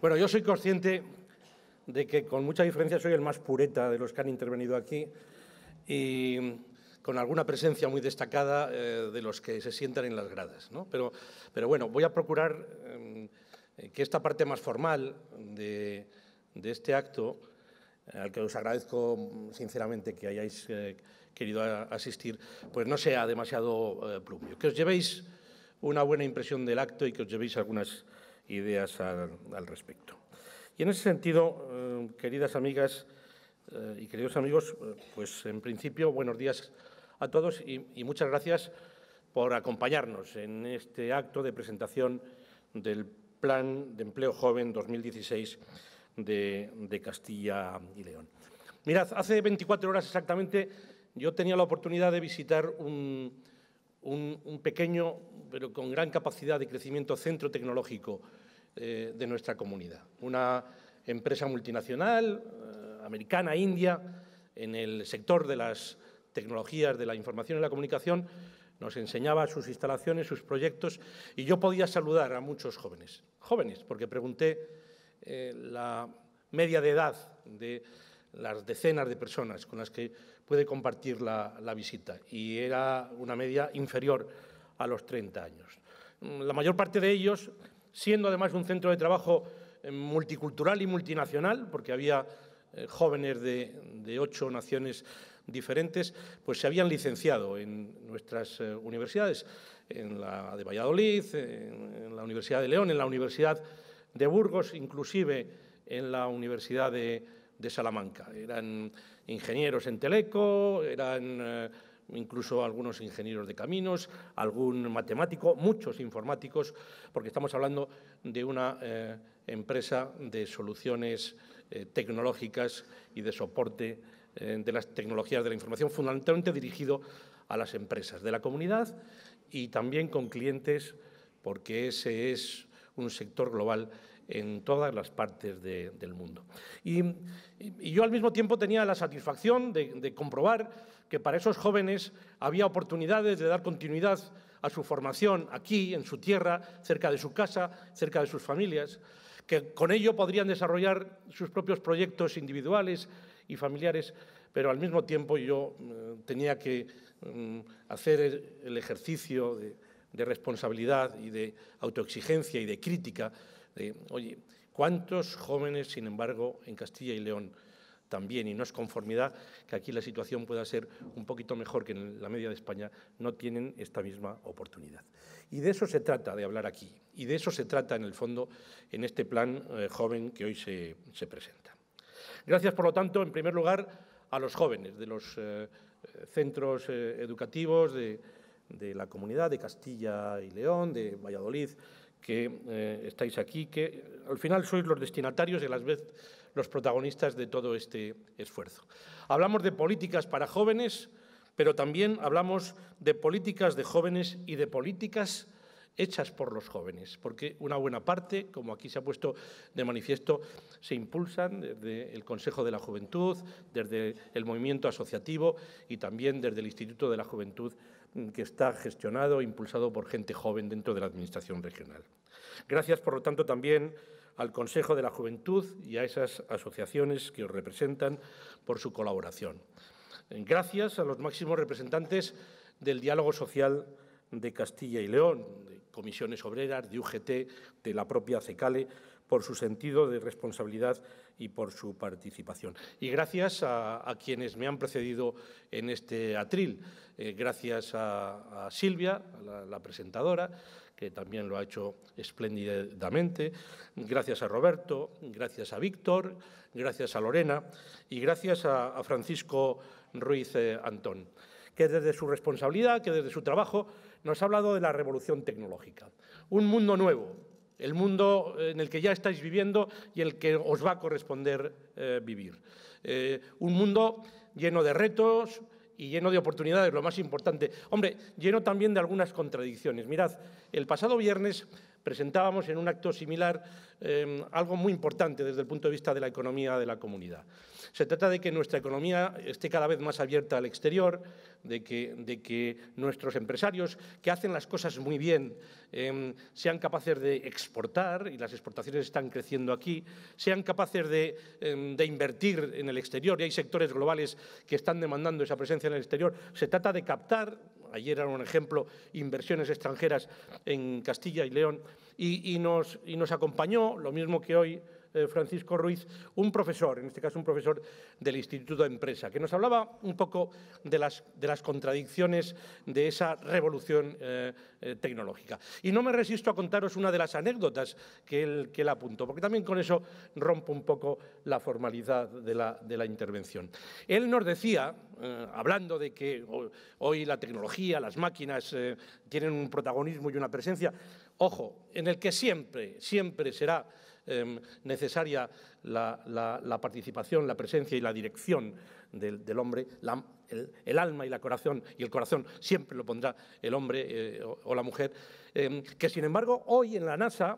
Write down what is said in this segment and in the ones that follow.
Bueno, yo soy consciente de que con mucha diferencia soy el más pureta de los que han intervenido aquí y con alguna presencia muy destacada eh, de los que se sientan en las gradas. Pero, pero, bueno, voy a procurar eh, que esta parte más formal de, este acto, eh, al que os agradezco sinceramente que hayáis querido asistir, pues no sea demasiado plumio. Que os llevéis una buena impresión del acto y que os llevéis algunas ideas al, respecto. Y en ese sentido, eh, queridas amigas eh, y queridos amigos, eh, pues en principio, buenos días a todos y, muchas gracias por acompañarnos en este acto de presentación del Plan de Empleo Joven 2016 de, Castilla y León. Mirad, hace 24 horas exactamente yo tenía la oportunidad de visitar un, un pequeño, pero con gran capacidad de crecimiento, centro tecnológico eh, de nuestra comunidad. Una empresa multinacional, eh, americana, india, en el sector de las tecnologías de la información y la comunicación, nos enseñaba sus instalaciones, sus proyectos, y yo podía saludar a muchos jóvenes, jóvenes, porque pregunté eh, la media de edad de las decenas de personas con las que puede compartir la, la, visita, y era una media inferior a los 30 años. La mayor parte de ellos siendo además un centro de trabajo eh, multicultural y multinacional, porque había eh, jóvenes de, ocho naciones diferentes, pues se habían licenciado en nuestras eh, universidades, en la de Valladolid, en, la Universidad de León, en la Universidad de Burgos, inclusive en la Universidad de Salamanca. Eran ingenieros en teleco, eran incluso algunos ingenieros de caminos, algún matemático, muchos informáticos, porque estamos hablando de una eh, empresa de soluciones eh, tecnológicas y de soporte eh, de las tecnologías de la información, fundamentalmente dirigido a las empresas de la comunidad y también con clientes, porque ese es un sector global en todas las partes del mundo. Y, yo al mismo tiempo tenía la satisfacción de comprobar que para esos jóvenes había oportunidades de dar continuidad a su formación aquí, en su tierra, cerca de su casa, cerca de sus familias, que con ello podrían desarrollar sus propios proyectos individuales y familiares, pero al mismo tiempo yo eh, tenía que mm, hacer el ejercicio de, de, responsabilidad y de autoexigencia y de crítica de, oye, ¿cuántos jóvenes, sin embargo, en Castilla y León? también y no es conformidad que aquí la situación pueda ser un poquito mejor que en la media de España, no tienen esta misma oportunidad. Y de eso se trata de hablar aquí y de eso se trata en el fondo en este plan eh, joven que hoy se, presenta. Gracias, por lo tanto, en primer lugar, a los jóvenes de los eh, centros eh, educativos de, la comunidad de Castilla y León, de Valladolid, que estáis aquí, que al final sois los destinatarios de las, veces los protagonistas de todo este esfuerzo. Hablamos de políticas para jóvenes, pero también hablamos de políticas de jóvenes y de políticas hechas por los jóvenes, porque una buena parte, como aquí se ha puesto de manifiesto, se impulsan desde el Consejo de la Juventud, desde el movimiento asociativo y también desde el Instituto de la Juventud, que está gestionado e impulsado por gente joven dentro de la Administración regional. Gracias, por lo tanto, también al Consejo de la Juventud y a esas asociaciones que os representan por su colaboración. Gracias a los máximos representantes del diálogo social de Castilla y León, de comisiones obreras, de UGT, de la propia CECALE, por su sentido de responsabilidad y por su participación. Y gracias a, quienes me han precedido en este atril. Eh, gracias a, Silvia, la, presentadora, que también lo ha hecho espléndidamente. Gracias a Roberto, gracias a Víctor, gracias a Lorena y gracias a, Francisco Ruiz eh, Antón, que desde su responsabilidad, que desde su trabajo, nos ha hablado de la revolución tecnológica. Un mundo nuevo, el mundo eh, en el que ya estáis viviendo y el que os va a corresponder eh, vivir. Eh, un mundo lleno de retos y lleno de oportunidades, lo más importante. Hombre, lleno también de algunas contradicciones. Mirad, el pasado viernes presentábamos en un acto similar em, algo muy importante desde el punto de vista de la economía de la comunidad. Se trata de que nuestra economía esté cada vez más abierta al exterior, de que, nuestros empresarios, que hacen las cosas muy bien, em, sean capaces de exportar, y las exportaciones están creciendo aquí, sean capaces de, em, de invertir en el exterior, y hay sectores globales que están demandando esa presencia en el exterior. Se trata de captar ayer era un ejemplo, inversiones extranjeras en Castilla y León, y, y nos acompañó, lo mismo que hoy eh, Francisco Ruiz, un profesor, en este caso un profesor del Instituto de Empresa, que nos hablaba un poco de las, de las contradicciones de esa revolución eh, eh, tecnológica. Y no me resisto a contaros una de las anécdotas que él, que él apuntó, porque también con eso rompo un poco la formalidad de la, intervención. Él nos decía, hablando de que hoy la tecnología, las máquinas tienen un protagonismo y una presencia, ojo, en el que siempre, siempre será Em, necesaria la, participación, la presencia y la dirección del, hombre, el, alma y la corazón, y el corazón siempre lo pondrá el hombre eh, o, la mujer, em, que sin embargo hoy en la NASA,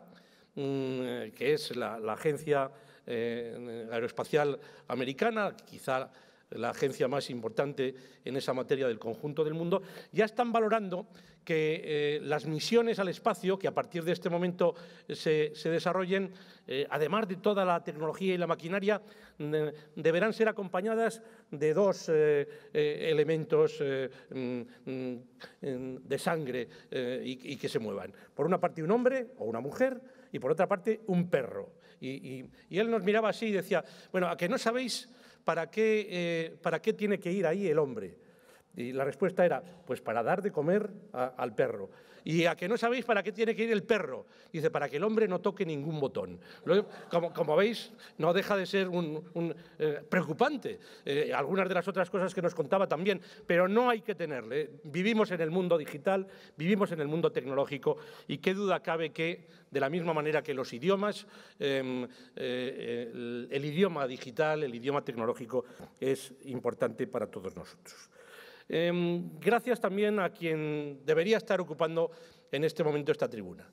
mm, que es la, agencia eh, aeroespacial americana, quizá la agencia más importante en esa materia del conjunto del mundo, ya están valorando que eh, las misiones al espacio, que a partir de este momento se, desarrollen, eh, además de toda la tecnología y la maquinaria, deberán ser acompañadas de dos eh, elementos mm, mm, de sangre y, que se muevan. Por una parte un hombre o una mujer y por otra parte un perro. Y, y él nos miraba así y decía, bueno, a que no sabéis eh, ¿para qué, tiene que ir ahí el hombre? Y la respuesta era, pues para dar de comer al perro. Y a que no sabéis para qué tiene que ir el perro. Dice, para que el hombre no toque ningún botón. Como, veis, no deja de ser un, eh, preocupante. Eh, algunas de las otras cosas que nos contaba también, pero no hay que tenerle. Vivimos en el mundo digital, vivimos en el mundo tecnológico y qué duda cabe que, de la misma manera que los idiomas, em, eh, el idioma digital, el idioma tecnológico es importante para todos nosotros. Em, gracias también a quien debería estar ocupando en este momento esta tribuna.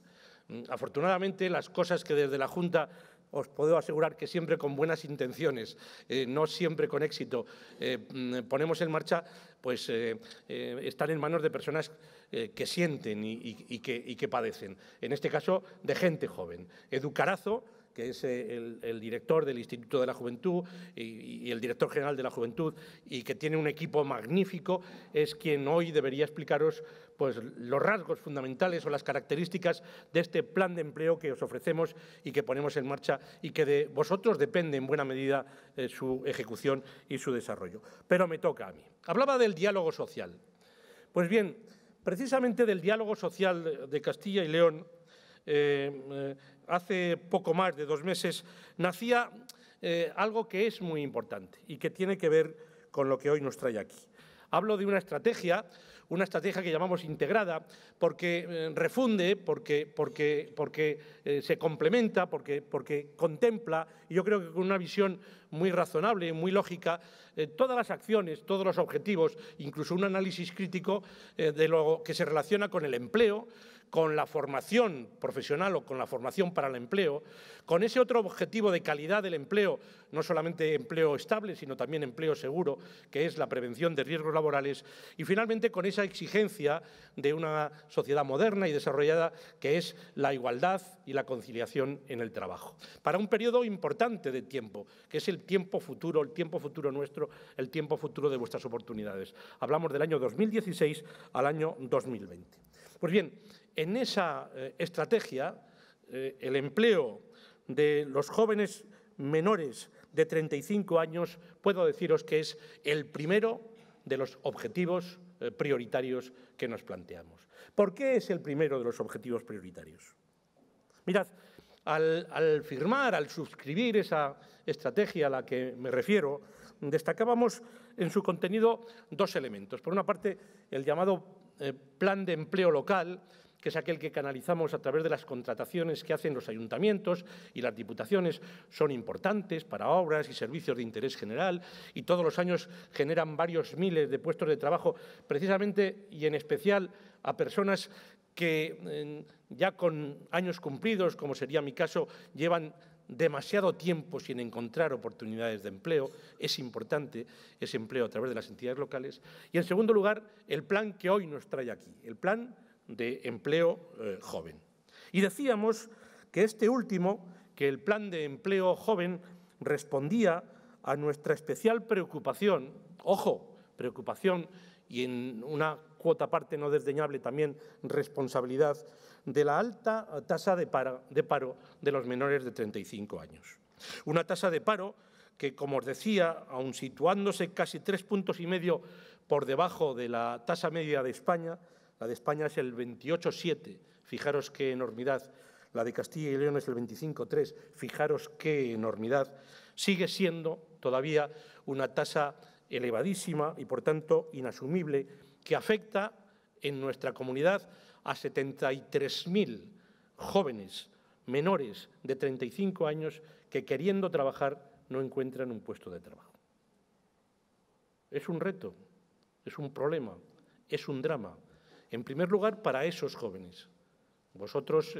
Mm, afortunadamente, las cosas que desde la Junta os puedo asegurar que siempre con buenas intenciones, eh, no siempre con éxito, eh, mm, ponemos en marcha, pues eh, están en manos de personas que sienten y, que, y que padecen. En este caso, de gente joven. Educarazo que es eh, el, director del Instituto de la Juventud y, el director general de la Juventud y que tiene un equipo magnífico, es quien hoy debería explicaros pues, los rasgos fundamentales o las características de este plan de empleo que os ofrecemos y que ponemos en marcha y que de vosotros depende en buena medida eh, su ejecución y su desarrollo. Pero me toca a mí. Hablaba del diálogo social. Pues bien, precisamente del diálogo social de Castilla y León eh, eh, hace poco más de dos meses, nacía eh, algo que es muy importante y que tiene que ver con lo que hoy nos trae aquí. Hablo de una estrategia, una estrategia que llamamos integrada, porque refunde, porque, porque, porque se complementa, porque, porque contempla, y yo creo que con una visión muy razonable, y muy lógica, todas las acciones, todos los objetivos, incluso un análisis crítico de lo que se relaciona con el empleo, con la formación profesional o con la formación para el empleo, con ese otro objetivo de calidad del empleo, no solamente empleo estable, sino también empleo seguro, que es la prevención de riesgos laborales, y finalmente con esa exigencia de una sociedad moderna y desarrollada, que es la igualdad y la conciliación en el trabajo. Para un periodo importante de tiempo, que es el tiempo futuro, el tiempo futuro nuestro, el tiempo futuro de vuestras oportunidades. Hablamos del año 2016 al año 2020. Pues bien, en esa eh, estrategia eh, el empleo de los jóvenes menores de 35 años, puedo deciros que es el primero de los objetivos eh, prioritarios que nos planteamos. ¿Por qué es el primero de los objetivos prioritarios? Mirad, al, firmar, al suscribir esa estrategia a la que me refiero, destacábamos en su contenido dos elementos. Por una parte, el llamado plan de empleo local, que es aquel que canalizamos a través de las contrataciones que hacen los ayuntamientos y las diputaciones, son importantes para obras y servicios de interés general y todos los años generan varios miles de puestos de trabajo, precisamente y en especial a personas que ya con años cumplidos, como sería mi caso, llevan demasiado tiempo sin encontrar oportunidades de empleo. Es importante ese empleo a través de las entidades locales. Y, en segundo lugar, el plan que hoy nos trae aquí, el plan de empleo eh, joven. Y decíamos que este último, que el plan de empleo joven respondía a nuestra especial preocupación, ojo, preocupación y en una cuota parte no desdeñable también responsabilidad de la alta tasa de paro, de paro de los menores de 35 años. Una tasa de paro que, como os decía, aun situándose casi tres puntos y medio por debajo de la tasa media de España, la de España es el 28,7. Fijaros qué enormidad. La de Castilla y León es el 25,3. Fijaros qué enormidad. Sigue siendo todavía una tasa elevadísima y, por tanto, inasumible, que afecta en nuestra comunidad a 73.000 jóvenes menores de 35 años que queriendo trabajar no encuentran un puesto de trabajo. Es un reto, es un problema, es un drama, en primer lugar, para esos jóvenes. Vosotros,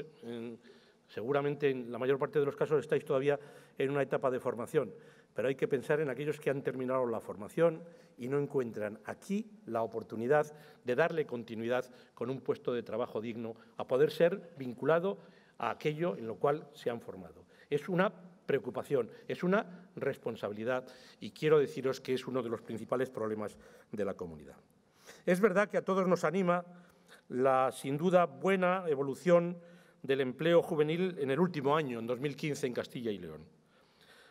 seguramente en la mayor parte de los casos, estáis todavía en una etapa de formación, pero hay que pensar en aquellos que han terminado la formación y no encuentran aquí la oportunidad de darle continuidad con un puesto de trabajo digno, a poder ser vinculado a aquello en lo cual se han formado. Es una preocupación, es una responsabilidad y quiero deciros que es uno de los principales problemas de la comunidad. Es verdad que a todos nos anima la sin duda buena evolución del empleo juvenil en el último año, en 2015, en Castilla y León.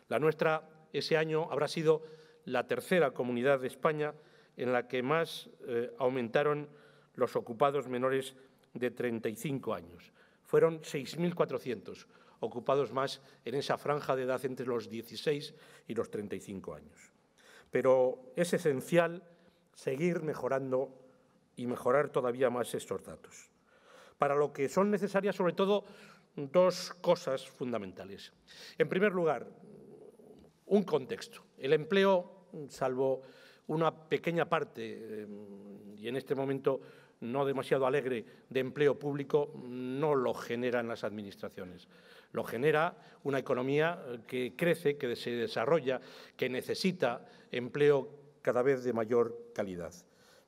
La nuestra ese año habrá sido la tercera comunidad de España en la que más eh, aumentaron los ocupados menores de 35 años. Fueron 6.400 ocupados más en esa franja de edad entre los 16 y los 35 años. Pero es esencial seguir mejorando y mejorar todavía más estos datos. Para lo que son necesarias, sobre todo, dos cosas fundamentales. En primer lugar, un contexto. El empleo, salvo una pequeña parte, eh, y en este momento no demasiado alegre, de empleo público, no lo generan las administraciones. Lo genera una economía que crece, que se desarrolla, que necesita empleo cada vez de mayor calidad.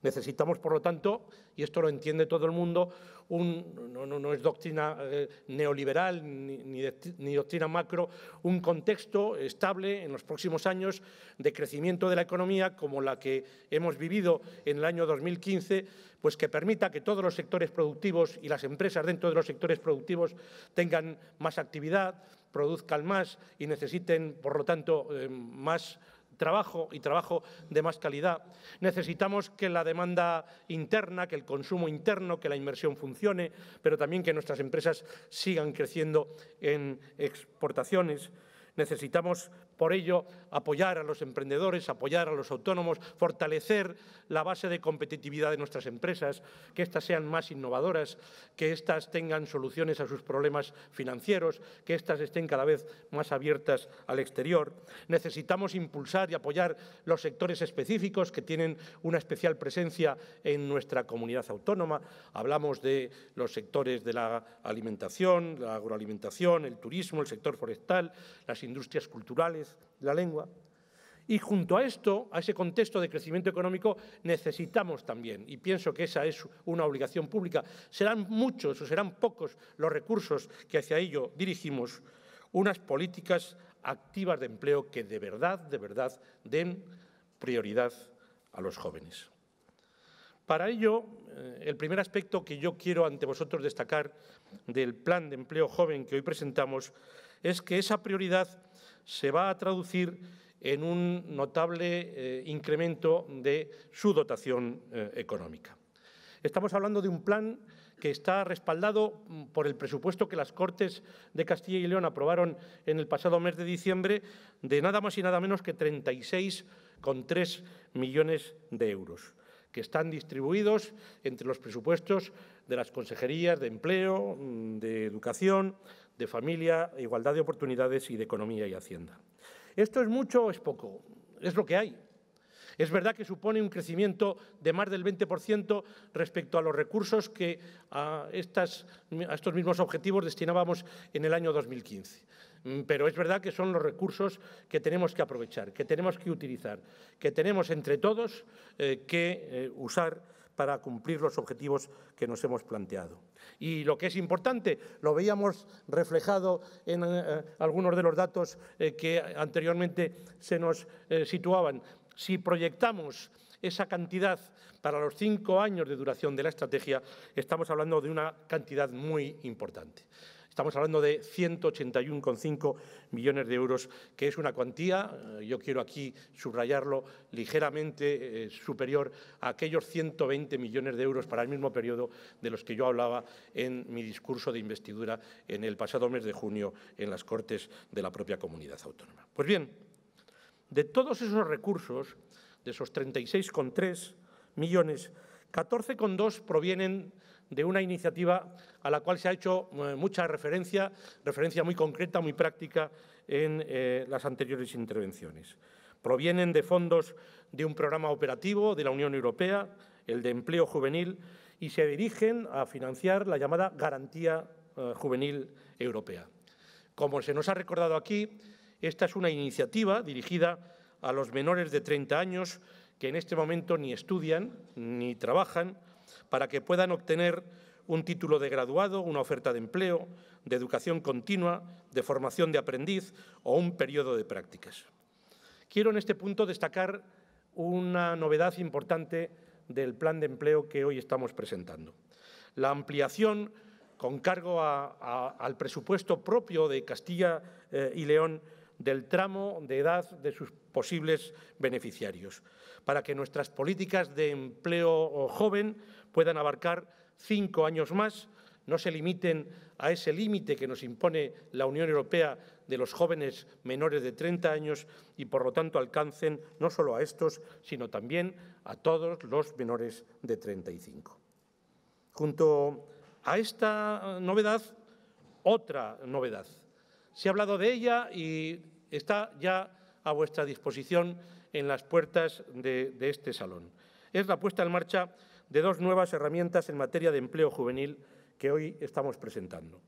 Necesitamos, por lo tanto, y esto lo entiende todo el mundo, un, no, es doctrina eh, neoliberal ni, doctrina macro, un contexto estable en los próximos años de crecimiento de la economía como la que hemos vivido en el año 2015, pues que permita que todos los sectores productivos y las empresas dentro de los sectores productivos tengan más actividad, produzcan más y necesiten, por lo tanto, eh, más trabajo y trabajo de más calidad. Necesitamos que la demanda interna, que el consumo interno, que la inversión funcione, pero también que nuestras empresas sigan creciendo en exportaciones. Necesitamos por ello, apoyar a los emprendedores, apoyar a los autónomos, fortalecer la base de competitividad de nuestras empresas, que éstas sean más innovadoras, que éstas tengan soluciones a sus problemas financieros, que éstas estén cada vez más abiertas al exterior. Necesitamos impulsar y apoyar los sectores específicos que tienen una especial presencia en nuestra comunidad autónoma. Hablamos de los sectores de la alimentación, la agroalimentación, el turismo, el sector forestal, las industrias culturales, la lengua. Y junto a esto, a ese contexto de crecimiento económico, necesitamos también, y pienso que esa es una obligación pública, serán muchos o serán pocos los recursos que hacia ello dirigimos, unas políticas activas de empleo que de verdad, de verdad, den prioridad a los jóvenes. Para ello, eh, el primer aspecto que yo quiero ante vosotros destacar del plan de empleo joven que hoy presentamos es que esa prioridad se va a traducir en un notable eh, incremento de su dotación eh, económica. Estamos hablando de un plan que está respaldado mm, por el presupuesto que las Cortes de Castilla y León aprobaron en el pasado mes de diciembre de nada más y nada menos que 36,3 millones de euros, que están distribuidos entre los presupuestos de las consejerías de empleo, mm, de educación, de familia, igualdad de oportunidades y de economía y hacienda. ¿Esto es mucho o es poco? Es lo que hay. Es verdad que supone un crecimiento de más del 20% respecto a los recursos que a, estas, a estos mismos objetivos destinábamos en el año 2015 mm, pero es verdad que son los recursos que tenemos que aprovechar, que tenemos que utilizar, que tenemos entre todos eh, que eh, usar para cumplir los objetivos que nos hemos planteado. Y lo que es importante, lo veíamos reflejado en eh, algunos de los datos eh, que anteriormente se nos eh, situaban. Si proyectamos esa cantidad para los cinco años de duración de la estrategia, estamos hablando de una cantidad muy importante. Estamos hablando de 181,5 millones de euros, que es una cuantía, eh, yo quiero aquí subrayarlo, ligeramente eh, superior a aquellos 120 millones de euros para el mismo periodo de los que yo hablaba en mi discurso de investidura en el pasado mes de junio en las Cortes de la propia comunidad autónoma. Pues bien, de todos esos recursos, de esos 36,3 millones, 14,2 provienen de una iniciativa a la cual se ha hecho eh, mucha referencia, referencia muy concreta, muy práctica en eh, las anteriores intervenciones. Provienen de fondos de un programa operativo de la Unión Europea, el de empleo juvenil, y se dirigen a financiar la llamada garantía eh, juvenil europea. Como se nos ha recordado aquí, esta es una iniciativa dirigida a los menores de 30 años que en este momento ni estudian ni trabajan, para que puedan obtener un título de graduado, una oferta de empleo, de educación continua, de formación de aprendiz o un periodo de prácticas. Quiero en este punto destacar una novedad importante del plan de empleo que hoy estamos presentando. La ampliación con cargo al presupuesto propio de Castilla eh, y León del tramo de edad de sus posibles beneficiarios, para que nuestras políticas de empleo joven puedan abarcar cinco años más, no se limiten a ese límite que nos impone la Unión Europea de los jóvenes menores de 30 años y, por lo tanto, alcancen no solo a estos, sino también a todos los menores de 35. Junto a esta novedad, otra novedad. Se ha hablado de ella y está ya a vuestra disposición en las puertas de, este salón. Es la puesta en marcha de dos nuevas herramientas en materia de empleo juvenil que hoy estamos presentando.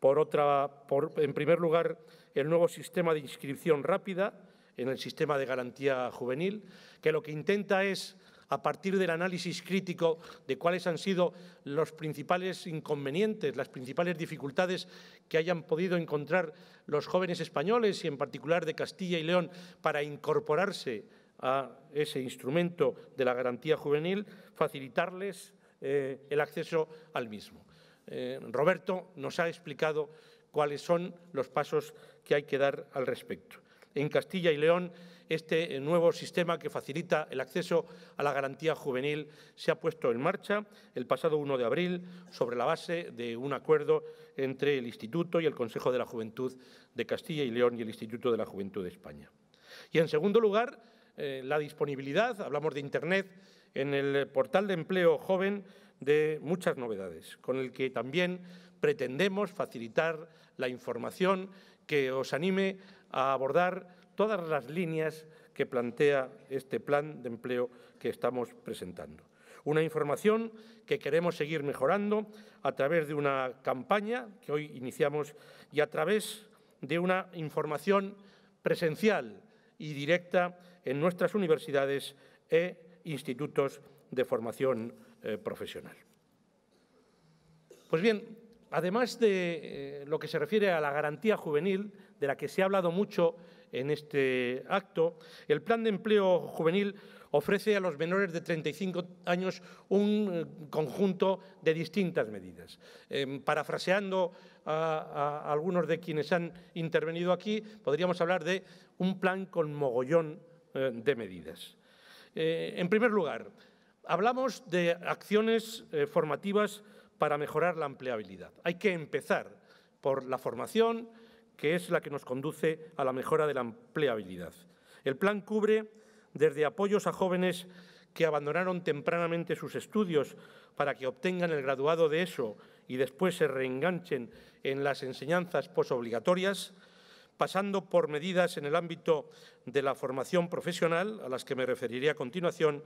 Por otra, en primer lugar, el nuevo sistema de inscripción rápida en el sistema de garantía juvenil, que lo que intenta es a partir del análisis crítico de cuáles han sido los principales inconvenientes, las principales dificultades que hayan podido encontrar los jóvenes españoles y en particular de Castilla y León para incorporarse a ese instrumento de la garantía juvenil, facilitarles eh, el acceso al mismo. Eh, Roberto nos ha explicado cuáles son los pasos que hay que dar al respecto. En Castilla y León este eh, nuevo sistema que facilita el acceso a la garantía juvenil se ha puesto en marcha el pasado 1 de abril sobre la base de un acuerdo entre el Instituto y el Consejo de la Juventud de Castilla y León y el Instituto de la Juventud de España. Y en segundo lugar, eh, la disponibilidad, hablamos de Internet, en el portal de empleo joven de muchas novedades, con el que también pretendemos facilitar la información que os anime a abordar todas las líneas que plantea este plan de empleo que estamos presentando. Una información que queremos seguir mejorando a través de una campaña que hoy iniciamos y a través de una información presencial y directa en nuestras universidades e institutos de formación eh, profesional. Pues bien, además de eh, lo que se refiere a la garantía juvenil, de la que se ha hablado mucho en este acto, el Plan de Empleo Juvenil ofrece a los menores de 35 años un eh, conjunto de distintas medidas. Em, parafraseando a, algunos de quienes han intervenido aquí, podríamos hablar de un plan con mogollón eh, de medidas. Eh, en primer lugar, hablamos de acciones formativas para mejorar la empleabilidad. Hay que empezar por la formación, que es la que nos conduce a la mejora de la empleabilidad. El plan cubre desde apoyos a jóvenes que abandonaron tempranamente sus estudios para que obtengan el graduado de ESO y después se reenganchen en las enseñanzas posobligatorias, pasando por medidas en el ámbito de la formación profesional, a las que me referiré a continuación,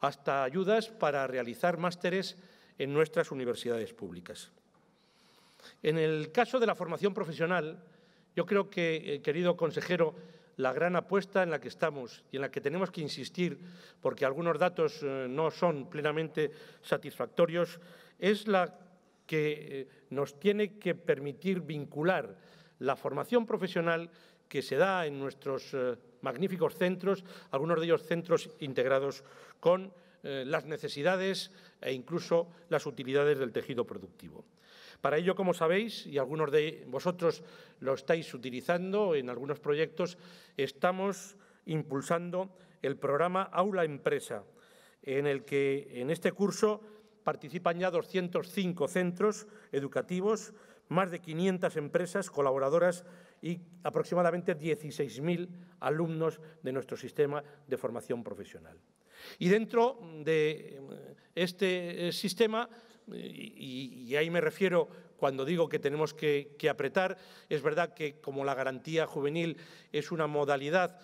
hasta ayudas para realizar másteres en nuestras universidades públicas. En el caso de la formación profesional, yo creo que, eh, querido consejero, la gran apuesta en la que estamos y en la que tenemos que insistir, porque algunos datos eh, no son plenamente satisfactorios, es la que eh, nos tiene que permitir vincular la formación profesional que se da en nuestros magníficos centros, algunos de ellos centros integrados con las necesidades e incluso las utilidades del tejido productivo. Para ello, como sabéis, y algunos de vosotros lo estáis utilizando en algunos proyectos, estamos impulsando el programa Aula Empresa, en el que en este curso participan ya 205 centros educativos, más de 500 empresas colaboradoras y aproximadamente 16.000 alumnos de nuestro sistema de formación profesional. Y dentro de este eh, sistema y, ahí me refiero cuando digo que tenemos que, apretar. Es verdad que como la garantía juvenil es una modalidad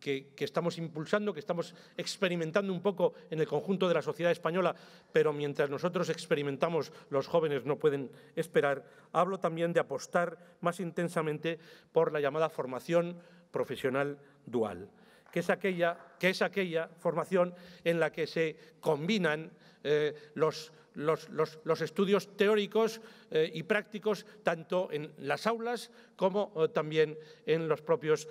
que, estamos impulsando, que estamos experimentando un poco en el conjunto de la sociedad española, pero mientras nosotros experimentamos, los jóvenes no pueden esperar. Hablo también de apostar más intensamente por la llamada formación profesional dual, que es aquella, que es aquella formación en la que se combinan eh, los, estudios teóricos eh, y prácticos tanto en las aulas como eh, también en los propios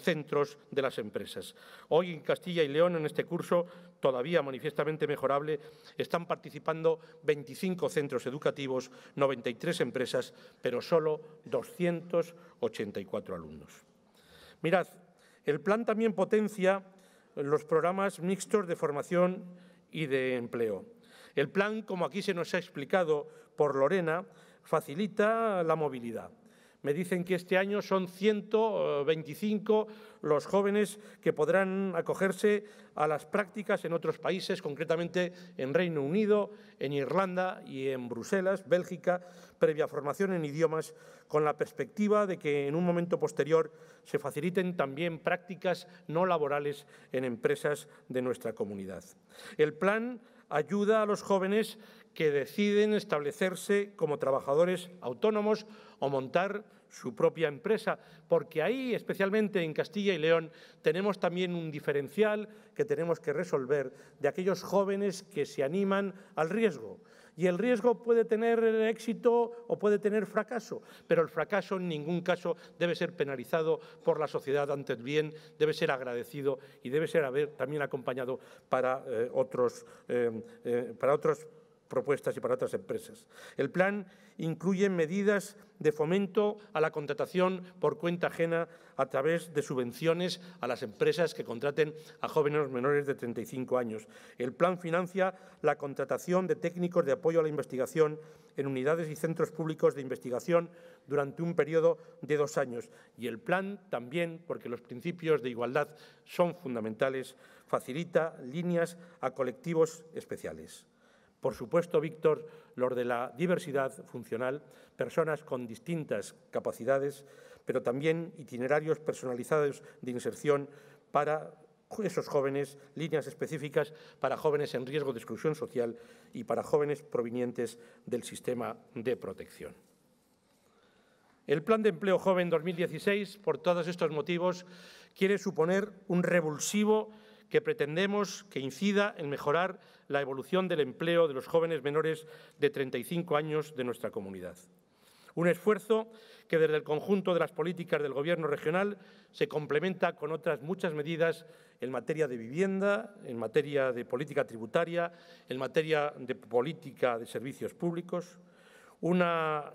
centros de las empresas. Hoy en Castilla y León, en este curso todavía manifiestamente mejorable, están participando 25 centros educativos, 93 empresas, pero solo 284 alumnos. Mirad, el plan también potencia los programas mixtos de formación y de empleo. El plan, como aquí se nos ha explicado por Lorena, facilita la movilidad. Me dicen que este año son 125 los jóvenes que podrán acogerse a las prácticas en otros países, concretamente en Reino Unido, en Irlanda y en Bruselas, Bélgica, previa formación en idiomas, con la perspectiva de que en un momento posterior se faciliten también prácticas no laborales en empresas de nuestra comunidad. El plan ayuda a los jóvenes que deciden establecerse como trabajadores autónomos o montar su propia empresa, porque ahí, especialmente en Castilla y León, tenemos también un diferencial que tenemos que resolver de aquellos jóvenes que se animan al riesgo y el riesgo puede tener éxito o puede tener fracaso, pero el fracaso en ningún caso debe ser penalizado por la sociedad, antes bien debe ser agradecido y debe ser también acompañado para, eh, eh, eh, para otros propuestas y para otras empresas. El plan incluye medidas de fomento a la contratación por cuenta ajena a través de subvenciones a las empresas que contraten a jóvenes menores de 35 años. El plan financia la contratación de técnicos de apoyo a la investigación en unidades y centros públicos de investigación durante un periodo de dos años. Y el plan también, porque los principios de igualdad son fundamentales, facilita líneas a colectivos especiales. Por supuesto, Víctor, los de la diversidad funcional, personas con distintas capacidades, pero también itinerarios personalizados de inserción para esos jóvenes, líneas específicas para jóvenes en riesgo de exclusión social y para jóvenes provenientes del sistema de protección. El Plan de Empleo Joven 2016, por todos estos motivos, quiere suponer un revulsivo que pretendemos que incida en mejorar la evolución del empleo de los jóvenes menores de 35 años de nuestra comunidad. Un esfuerzo que desde el conjunto de las políticas del Gobierno regional se complementa con otras muchas medidas en materia de vivienda, en materia de política tributaria, en materia de política de servicios públicos, un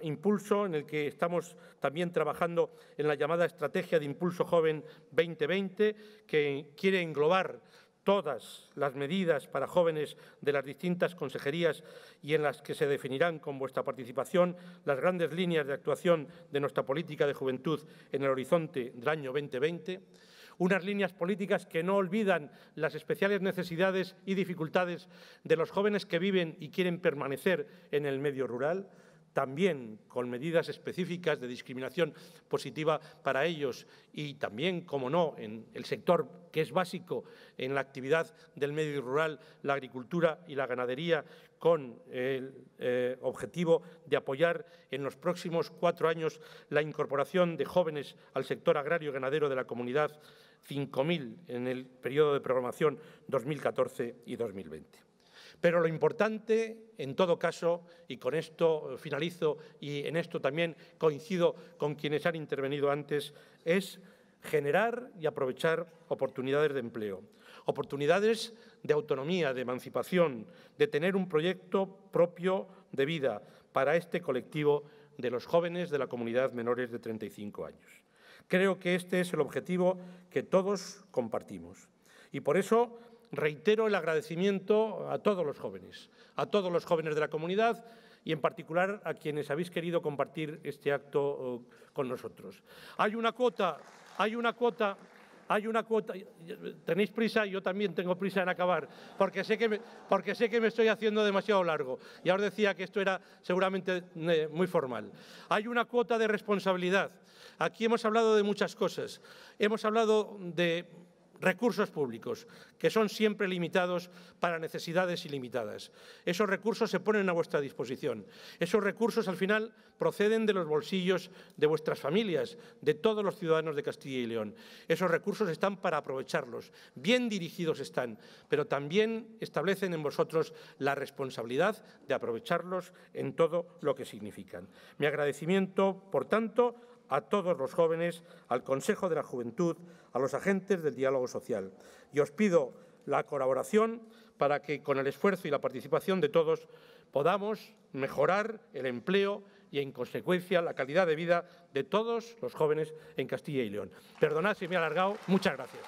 impulso en el que estamos también trabajando en la llamada Estrategia de Impulso Joven 2020, que quiere englobar todas las medidas para jóvenes de las distintas consejerías y en las que se definirán con vuestra participación las grandes líneas de actuación de nuestra política de juventud en el horizonte del año 2020 unas líneas políticas que no olvidan las especiales necesidades y dificultades de los jóvenes que viven y quieren permanecer en el medio rural, también con medidas específicas de discriminación positiva para ellos y también, como no, en el sector que es básico en la actividad del medio rural, la agricultura y la ganadería, con el eh, objetivo de apoyar en los próximos cuatro años la incorporación de jóvenes al sector agrario y ganadero de la comunidad, 5.000 en el periodo de programación 2014 y 2020. Pero lo importante, en todo caso, y con esto eh, finalizo y en esto también coincido con quienes han intervenido antes, es generar y aprovechar oportunidades de empleo, oportunidades de autonomía, de emancipación, de tener un proyecto propio de vida para este colectivo de los jóvenes de la comunidad menores de 35 años. Creo que este es el objetivo que todos compartimos. Y por eso reitero el agradecimiento a todos los jóvenes, a todos los jóvenes de la comunidad y en particular a quienes habéis querido compartir este acto eh, con nosotros. Hay una cuota, hay una cuota, hay una cuota. Tenéis prisa, yo también tengo prisa en acabar, porque sé que me, porque sé que me estoy haciendo demasiado largo. y ahora decía que esto era seguramente eh, muy formal. Hay una cuota de responsabilidad. Aquí hemos hablado de muchas cosas. Hemos hablado de recursos públicos, que son siempre limitados para necesidades ilimitadas. Esos recursos se ponen a vuestra disposición. Esos recursos al final proceden de los bolsillos de vuestras familias, de todos los ciudadanos de Castilla y León. Esos recursos están para aprovecharlos, bien dirigidos están, pero también establecen en vosotros la responsabilidad de aprovecharlos en todo lo que significan. Mi agradecimiento, por tanto, a todos los jóvenes, al Consejo de la Juventud, a los agentes del diálogo social. Y os pido la colaboración para que con el esfuerzo y la participación de todos podamos mejorar el empleo y, en consecuencia, la calidad de vida de todos los jóvenes en Castilla y León. Perdonad si me he alargado. Muchas gracias.